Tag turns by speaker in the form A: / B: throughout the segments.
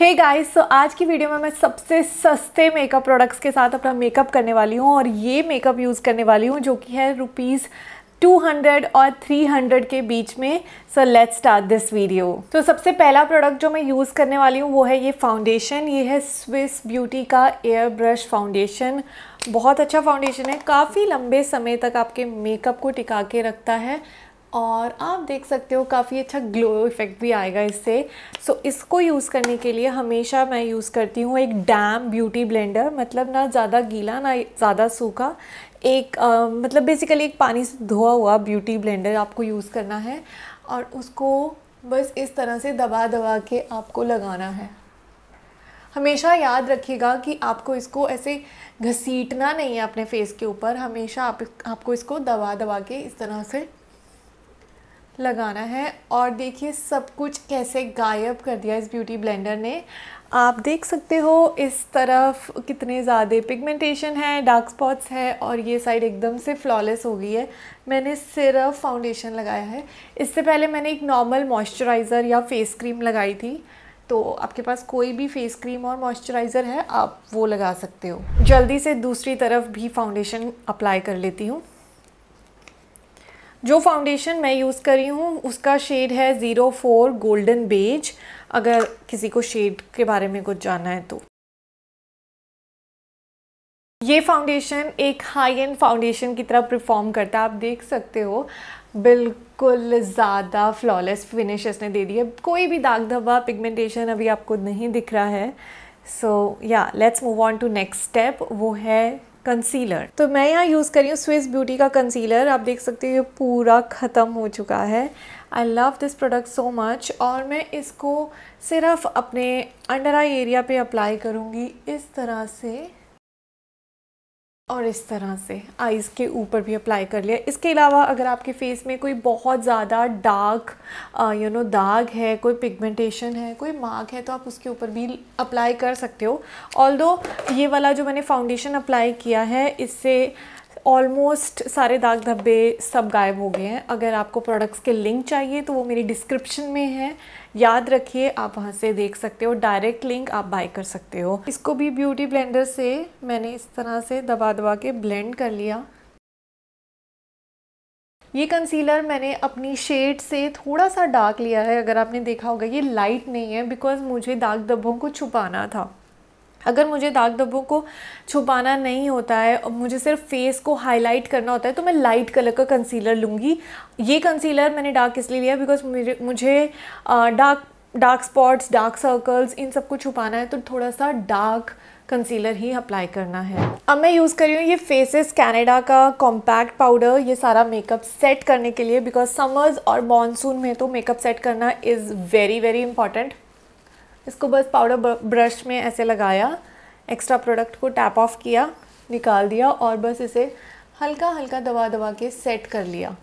A: हे hey guys so आज की video में मैं सबसे सस्ते मेकअप प्रोडक्ट्स के साथ अपना मेकअप करने वाली हूँ और ये मेकअप यूज़ करने वाली हूँ जो कि है रुपीज़ 200 और 300 के बीच में so let's start this video तो सबसे पहला प्रोडक्ट जो मैं यूज़ करने वाली हूँ वो है ये फाउंडेशन ये है स्विस ब्यूटी का एयर ब्रश फाउंडेशन बहुत अच्छा फाउंडेशन है काफ़ी लंबे समय तक आपके मेकअप को टिका के रखता है और आप देख सकते हो काफ़ी अच्छा ग्लो इफ़ेक्ट भी आएगा इससे सो so, इसको यूज़ करने के लिए हमेशा मैं यूज़ करती हूँ एक डैम ब्यूटी ब्लेंडर मतलब ना ज़्यादा गीला ना ज़्यादा सूखा एक आ, मतलब बेसिकली एक पानी से धोआ हुआ ब्यूटी ब्लेंडर आपको यूज़ करना है और उसको बस इस तरह से दबा दबा के आपको लगाना है हमेशा याद रखिएगा कि आपको इसको ऐसे घसीटना नहीं है अपने फेस के ऊपर हमेशा आप आपको इसको दबा दबा के इस तरह से लगाना है और देखिए सब कुछ कैसे गायब कर दिया इस ब्यूटी ब्लेंडर ने आप देख सकते हो इस तरफ कितने ज़्यादा पिगमेंटेशन है डार्क स्पॉट्स है और ये साइड एकदम से फ्लॉलेस हो गई है मैंने सिर्फ फाउंडेशन लगाया है इससे पहले मैंने एक नॉर्मल मॉइस्चराइज़र या फेस क्रीम लगाई थी तो आपके पास कोई भी फेस क्रीम और मॉइस्चराइज़र है आप वो लगा सकते हो जल्दी से दूसरी तरफ भी फाउंडेशन अप्लाई कर लेती हूँ जो फाउंडेशन मैं यूज़ कर रही हूँ उसका शेड है ज़ीरो फोर गोल्डन बेज अगर किसी को शेड के बारे में कुछ जानना है तो ये फाउंडेशन एक हाई एंड फाउंडेशन की तरह परफॉर्म करता है आप देख सकते हो बिल्कुल ज़्यादा फ्लॉलेस फिनिश इसने दे दी है कोई भी दाग धब्बा पिगमेंटेशन अभी आपको नहीं दिख रहा है so yeah let's move on to next step वो है कंसीलर तो मैं यहाँ यूज़ कर रही हूँ स्विस ब्यूटी का कंसीलर आप देख सकते हो ये पूरा ख़त्म हो चुका है I love this product so much और मैं इसको सिर्फ अपने अंडर आई एरिया पे अप्लाई करूँगी इस तरह से और इस तरह से आइज़ के ऊपर भी अप्लाई कर लिया इसके अलावा अगर आपके फेस में कोई बहुत ज़्यादा डार्क यू नो दाग है कोई पिगमेंटेशन है कोई मार्क है तो आप उसके ऊपर भी अप्लाई कर सकते हो ऑल ये वाला जो मैंने फाउंडेशन अप्लाई किया है इससे ऑलमोस्ट सारे दाग धब्बे सब गायब हो गए हैं अगर आपको प्रोडक्ट्स के लिंक चाहिए तो वो मेरी डिस्क्रिप्शन में है याद रखिए आप वहाँ से देख सकते हो डायरेक्ट लिंक आप बाय कर सकते हो इसको भी ब्यूटी ब्लेंडर से मैंने इस तरह से दबा दबा के ब्लेंड कर लिया ये कंसीलर मैंने अपनी शेड से थोड़ा सा डार्क लिया है अगर आपने देखा होगा ये लाइट नहीं है बिकॉज़ मुझे दाग धब्बों को छुपाना था अगर मुझे दाग धब्बों को छुपाना नहीं होता है और मुझे सिर्फ फेस को हाईलाइट करना होता है तो मैं लाइट कलर का कंसीलर लूँगी ये कंसीलर मैंने डार्क इसलिए लिया बिकॉज मुझे dark dark spots dark circles इन सब को छुपाना है तो थोड़ा सा डार्क कंसीलर ही अप्लाई करना है अब मैं यूज़ कर रही हूँ ये फेसेस कैनेडा का कॉम्पैक्ट पाउडर ये सारा मेकअप सेट करने के लिए बिकॉज समर्स और मानसून में तो मेकअप सेट करना इज़ वेरी वेरी इंपॉर्टेंट इसको बस पाउडर ब्रश में ऐसे लगाया एक्स्ट्रा प्रोडक्ट को टैप ऑफ किया निकाल दिया और बस इसे हल्का हल्का दबा दबा के सेट कर लिया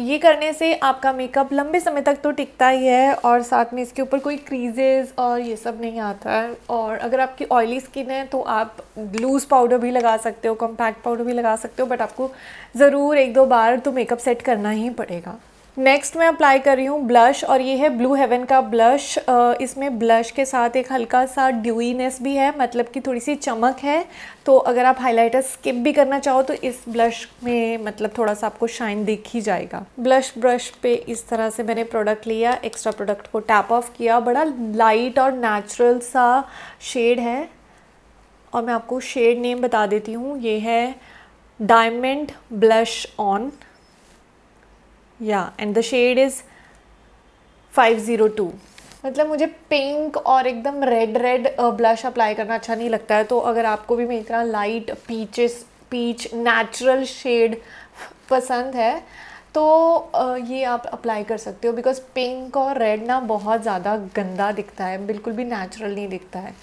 A: ये करने से आपका मेकअप लंबे समय तक तो टिकता ही है और साथ में इसके ऊपर कोई क्रीजेज और ये सब नहीं आता है और अगर आपकी ऑयली स्किन है तो आप लूज़ पाउडर भी लगा सकते हो कॉम्पैक्ट पाउडर भी लगा सकते हो बट आपको ज़रूर एक दो बार तो मेकअप सेट करना ही पड़ेगा नेक्स्ट मैं अप्लाई कर रही हूँ ब्लश और ये है ब्लू हेवन का ब्लश इसमें ब्लश के साथ एक हल्का सा ड्यूईनेस भी है मतलब कि थोड़ी सी चमक है तो अगर आप हाइलाइटर स्किप भी करना चाहो तो इस ब्लश में मतलब थोड़ा सा आपको शाइन दिख ही जाएगा ब्लश ब्रश पे इस तरह से मैंने प्रोडक्ट लिया एक्स्ट्रा प्रोडक्ट को टैप ऑफ किया बड़ा लाइट और नेचुरल सा शेड है और मैं आपको शेड नेम बता देती हूँ ये है diamond blush on yeah and the shade is five zero two मतलब मुझे पिंक और एकदम रेड रेड ब्लश अप्लाई करना अच्छा नहीं लगता है तो अगर आपको भी मेरी तरह light peaches peach natural shade पसंद है तो ये आप अप्लाई कर सकते हो बिकॉज पिंक और रेड ना बहुत ज़्यादा गंदा दिखता है बिल्कुल भी नेचुरल नहीं दिखता है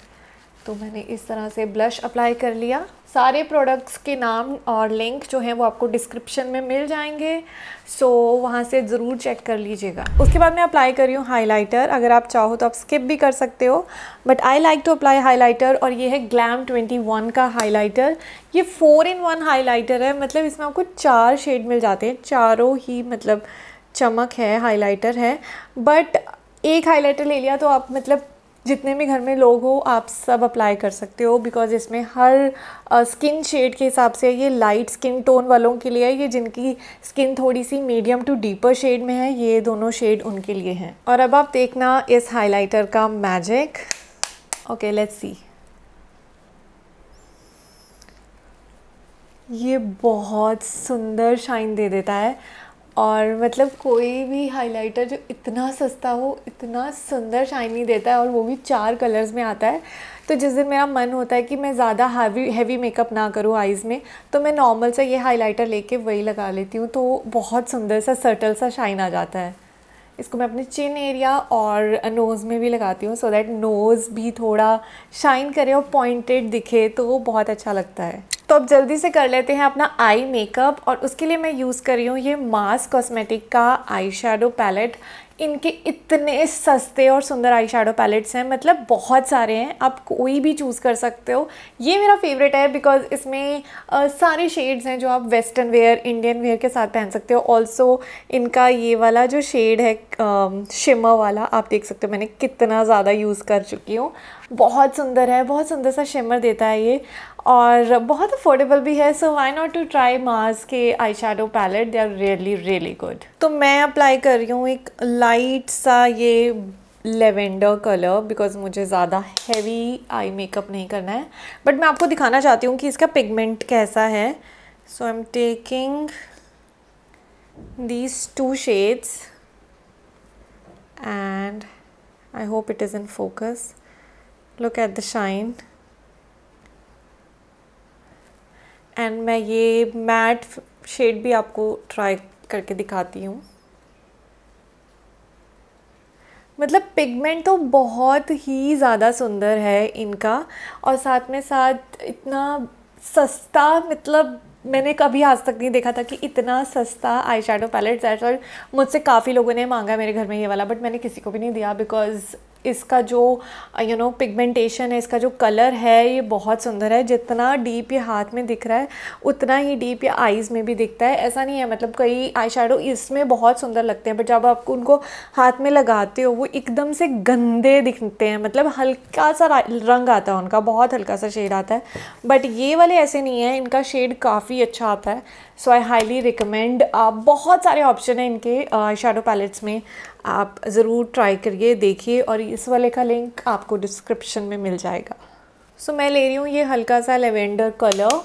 A: तो मैंने इस तरह से ब्लश अप्लाई कर लिया सारे प्रोडक्ट्स के नाम और लिंक जो हैं वो आपको डिस्क्रिप्शन में मिल जाएंगे सो so, वहाँ से ज़रूर चेक कर लीजिएगा उसके बाद मैं अप्लाई कर रही हूँ हाईलाइटर अगर आप चाहो तो आप स्किप भी कर सकते हो but I like to apply highlighter और ये है ग्लैम 21 का हाईलाइटर ये फ़ोर इन वन हाईलाइटर है मतलब इसमें आपको चार शेड मिल जाते हैं चारों ही मतलब चमक है हाईलाइटर है बट एक हाईलाइटर ले लिया तो आप मतलब जितने भी घर में लोग हो आप सब अप्लाई कर सकते हो बिकॉज इसमें हर स्किन शेड के हिसाब से ये लाइट स्किन टोन वालों के लिए है ये जिनकी स्किन थोड़ी सी मीडियम टू डीपर शेड में है ये दोनों शेड उनके लिए हैं और अब आप देखना इस हाइलाइटर का मैजिक ओके लेट्स सी ये बहुत सुंदर शाइन दे देता है और मतलब कोई भी हाइलाइटर जो इतना सस्ता हो इतना सुंदर शाइनी देता है और वो भी चार कलर्स में आता है तो जिस दिन मेरा मन होता है कि मैं ज़्यादा हैवी हैवी मेकअप ना करूँ आइज़ में तो मैं नॉर्मल सा ये हाइलाइटर लेके वही लगा लेती हूँ तो बहुत सुंदर सा सटल सा शाइन आ जाता है इसको मैं अपने चिन एरिया और नोज़ में भी लगाती हूँ सो दैट नोज़ भी थोड़ा शाइन करे और पॉइंटेड दिखे तो वो बहुत अच्छा लगता है तो अब जल्दी से कर लेते हैं अपना आई मेकअप और उसके लिए मैं यूज़ कर रही हूँ ये मास कॉस्मेटिक का आई शेडो पैलेट इनके इतने सस्ते और सुंदर आई शेडो पैलेट्स हैं मतलब बहुत सारे हैं आप कोई भी चूज़ कर सकते हो ये मेरा फेवरेट है बिकॉज इसमें आ, सारे शेड्स हैं जो आप वेस्टर्न वेयर इंडियन वेयर के साथ पहन सकते हो ऑल्सो इनका ये वाला जो शेड है शिमर वाला आप देख सकते हो मैंने कितना ज़्यादा यूज़ कर चुकी हूँ बहुत सुंदर है बहुत सुंदर सा शिमर देता है ये और बहुत अफोर्डेबल भी है so why not to try Mars के eye shadow palette they are really really good तो मैं अप्लाई कर रही हूँ एक लाइट सा ये लेवेंडर कलर बिकॉज मुझे ज़्यादा हैवी आई मेकअप नहीं करना है बट मैं आपको दिखाना चाहती हूँ कि इसका पिगमेंट कैसा है so I am taking these two shades and I hope it is in focus look at the shine and मैं ये मैट शेड भी आपको ट्राई करके दिखाती हूँ मतलब पिगमेंट तो बहुत ही ज़्यादा सुंदर है इनका और साथ में साथ इतना सस्ता मतलब मैंने कभी आज तक नहीं देखा था कि इतना सस्ता आई शेडो पैलेट्स है और मुझसे काफ़ी लोगों ने मांगा मेरे घर में ये वाला बट मैंने किसी को भी नहीं दिया बिकॉज़ इसका जो यू नो पिगमेंटेशन है इसका जो कलर है ये बहुत सुंदर है जितना डीप ये हाथ में दिख रहा है उतना ही डीप ये आइज़ में भी दिखता है ऐसा नहीं है मतलब कई आई शेडो इसमें बहुत सुंदर लगते हैं बट जब आप उनको हाथ में लगाते हो वो एकदम से गंदे दिखते हैं मतलब हल्का सा रंग आता है उनका बहुत हल्का सा शेड आता है बट ये वाले ऐसे नहीं है इनका शेड काफ़ी अच्छा आता है सो आई हाईली रिकमेंड बहुत सारे ऑप्शन हैं इनके शेडो uh, पैलेट्स में आप ज़रूर ट्राई करिए देखिए और इस वाले का लिंक आपको डिस्क्रिप्शन में मिल जाएगा सो so, मैं ले रही हूँ ये हल्का सा लेवेंडर कलर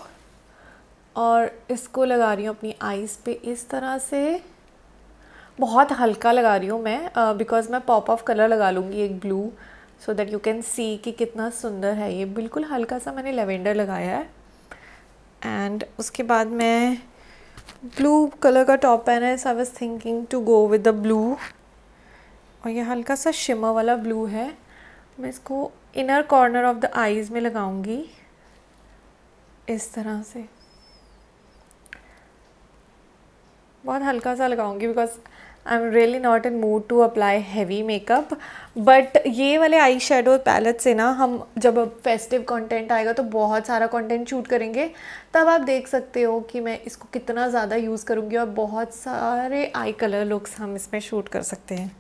A: और इसको लगा रही हूँ अपनी आइज़ पे इस तरह से बहुत हल्का लगा रही हूँ मैं बिकॉज़ uh, मैं पॉप ऑफ कलर लगा लूँगी एक blue so that you can see कि कितना सुंदर है ये बिल्कुल हल्का सा मैंने लेवेंडर लगाया है एंड उसके बाद मैं ब्लू कलर का टॉप पहना है I was thinking to go with the blue और ये हल्का सा शिमर वाला ब्लू है मैं इसको inner corner of the eyes में लगाऊंगी इस तरह से बहुत हल्का सा लगाऊंगी because I am really not in mood to apply heavy makeup but ये वाले आई शेडो पैलेट से ना हम जब फेस्टिव कंटेंट आएगा तो बहुत सारा कंटेंट शूट करेंगे तब आप देख सकते हो कि मैं इसको कितना ज़्यादा यूज़ करूँगी और बहुत सारे आई कलर लुक्स हम इसमें शूट कर सकते हैं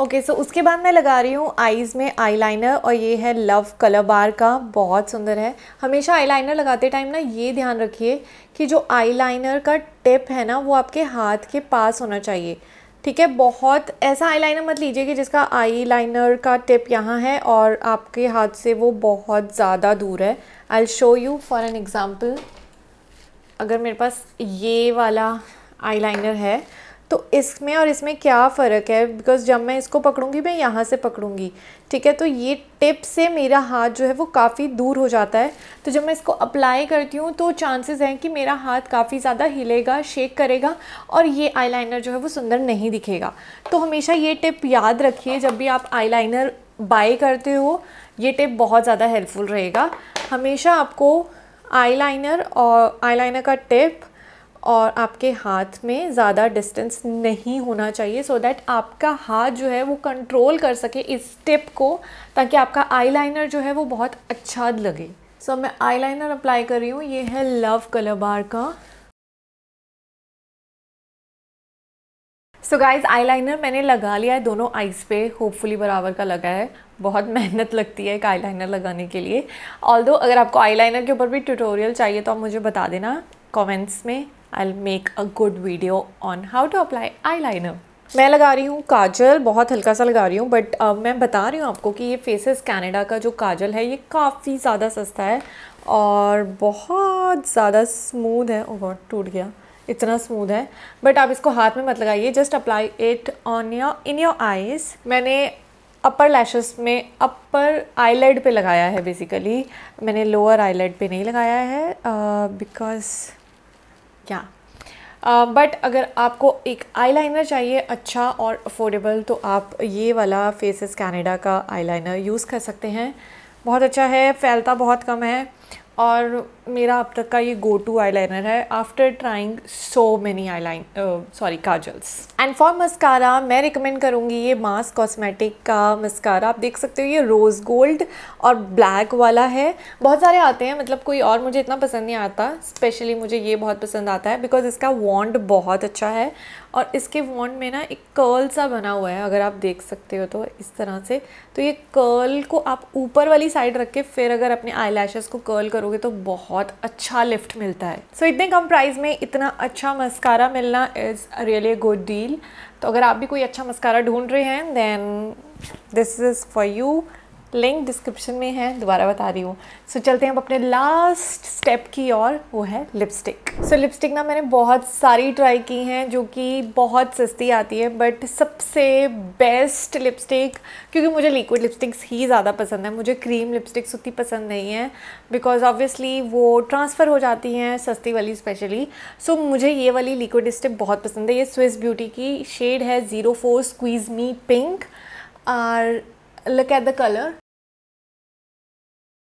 A: ओके okay, सो so उसके बाद मैं लगा रही हूँ आईज़ में आईलाइनर और ये है लव कलर बार का बहुत सुंदर है हमेशा आईलाइनर लगाते टाइम ना ये ध्यान रखिए कि जो आईलाइनर का टिप है ना वो आपके हाथ के पास होना चाहिए ठीक है बहुत ऐसा आईलाइनर मत लीजिए कि जिसका आईलाइनर का टिप यहाँ है और आपके हाथ से वो बहुत ज़्यादा दूर है I show you for an example अगर मेरे पास ये वाला आईलाइनर है तो इसमें और इसमें क्या फ़र्क है बिकॉज़ जब मैं इसको पकड़ूँगी मैं यहाँ से पकड़ूँगी ठीक है तो ये टिप से मेरा हाथ जो है वो काफ़ी दूर हो जाता है तो जब मैं इसको अप्लाई करती हूँ तो चांसेस हैं कि मेरा हाथ काफ़ी ज़्यादा हिलेगा शेक करेगा और ये आई जो है वो सुंदर नहीं दिखेगा तो हमेशा ये टिप याद रखिए जब भी आप आई बाई करते हो ये टिप बहुत ज़्यादा हेल्पफुल रहेगा हमेशा आपको आईलाइनर और आईलाइनर का टिप और आपके हाथ में ज़्यादा डिस्टेंस नहीं होना चाहिए सो so दैट आपका हाथ जो है वो कंट्रोल कर सके इस टिप को ताकि आपका आईलाइनर जो है वो बहुत अच्छा लगे सो so, मैं आईलाइनर अप्लाई कर रही हूँ ये है लव कलर बार का सो गाइज आईलाइनर मैंने लगा लिया है दोनों आईज पे होपफुली बराबर का लगा है बहुत मेहनत लगती है एक आईलाइनर लगाने के लिए ऑल अगर आपको आईलाइनर के ऊपर भी ट्यूटोरियल चाहिए तो आप मुझे बता देना कमेंट्स में I'll make a good video on how to apply eyeliner. मैं लगा रही हूँ काजल बहुत हल्का सा लगा रही हूँ बट uh, मैं बता रही हूँ आपको कि ये फेसेस कैनेडा का जो काजल है ये काफ़ी ज़्यादा सस्ता है और बहुत ज़्यादा स्मूद है ओह oh टूट गया इतना स्मूथ है बट आप इसको हाथ में मत लगाइए just apply it on your in your eyes मैंने अपर लैशेस में अपर आईलेड पे लगाया है बेसिकली मैंने लोअर आईलेड पे नहीं लगाया है बिकॉज़ uh, क्या बट uh, अगर आपको एक आईलाइनर चाहिए अच्छा और अफोर्डेबल तो आप ये वाला फेसेस कनाडा का आईलाइनर यूज़ कर सकते हैं बहुत अच्छा है फैलता बहुत कम है और मेरा अब तक का ये गो टू आई लाइनर है after trying so many eye line sorry काजल्स एंड फॉर मस्कारा मैं रिकमेंड करूँगी ये मास कॉस्मेटिक का मस्कारा आप देख सकते हो ये रोज़ गोल्ड और ब्लैक वाला है बहुत सारे आते हैं मतलब कोई और मुझे इतना पसंद नहीं आता स्पेशली मुझे ये बहुत पसंद आता है बिकॉज इसका वॉन्ड बहुत अच्छा है और इसके वॉन्ड में ना एक कर्ल सा बना हुआ है अगर आप देख सकते हो तो इस तरह से तो ये कर्ल को आप ऊपर वाली साइड रख के फिर अगर अपने आई को कर्ल करोगे तो बहुत अच्छा लिफ्ट मिलता है सो so, इतने कम प्राइस में इतना अच्छा मस्कारा मिलना इज़ रियली गुड डील तो अगर आप भी कोई अच्छा मस्कारा ढूंढ रहे हैं then this is for you link description में है दोबारा बता रही हूँ सो so, चलते हैं अब अपने लास्ट स्टेप की और वो है लिपस्टिक सो so, लिपस्टिक ना मैंने बहुत सारी ट्राई की हैं जो कि बहुत सस्ती आती है बट सबसे बेस्ट लिपस्टिक क्योंकि मुझे लिक्विड लिपस्टिक्स ही ज़्यादा पसंद है मुझे क्रीम लिपस्टिक्स उतनी पसंद नहीं है बिकॉज ऑब्वियसली वो ट्रांसफ़र हो जाती हैं सस्ती वाली स्पेशली सो so, मुझे ये वाली लिक्विड लिपस्टिक बहुत पसंद है ये स्विस ब्यूटी की शेड है zero four squeeze me pink और लुक एट द कलर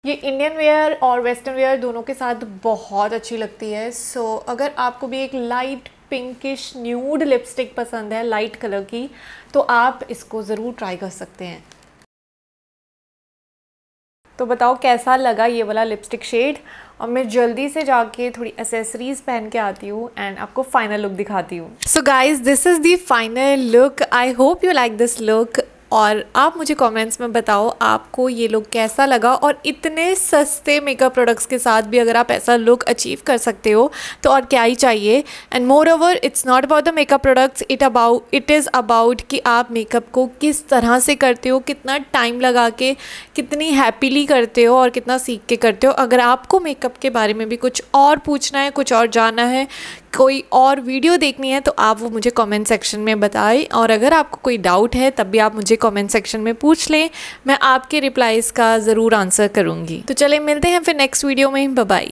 A: ये इंडियन वेयर और वेस्टर्न वेयर दोनों के साथ बहुत अच्छी लगती है सो so, अगर आपको भी एक लाइट पिंकिश न्यूड लिपस्टिक पसंद है लाइट कलर की तो आप इसको ज़रूर ट्राई कर सकते हैं तो बताओ कैसा लगा ये वाला लिपस्टिक शेड और मैं जल्दी से जाके थोड़ी एसेसरीज पहन के आती हूँ एंड आपको फाइनल लुक दिखाती हूँ so guys this is the final look I hope you like this look और आप मुझे कमेंट्स में बताओ आपको ये लुक कैसा लगा और इतने सस्ते मेकअप प्रोडक्ट्स के साथ भी अगर आप ऐसा लुक अचीव कर सकते हो तो और क्या ही चाहिए and more over it's not about the makeup products it about it is about कि आप मेकअप को किस तरह से करते हो कितना टाइम लगा के कितनी हैप्पीली करते हो और कितना सीख के करते हो अगर आपको मेकअप के बारे में भी कुछ और पूछना है कुछ और जानना है कोई और वीडियो देखनी है तो आप वो मुझे कमेंट सेक्शन में बताएं और अगर आपको कोई डाउट है तब भी आप मुझे कमेंट सेक्शन में पूछ लें मैं आपके रिप्लाइज़ का ज़रूर आंसर करूँगी तो चले मिलते हैं फिर नेक्स्ट वीडियो में बाय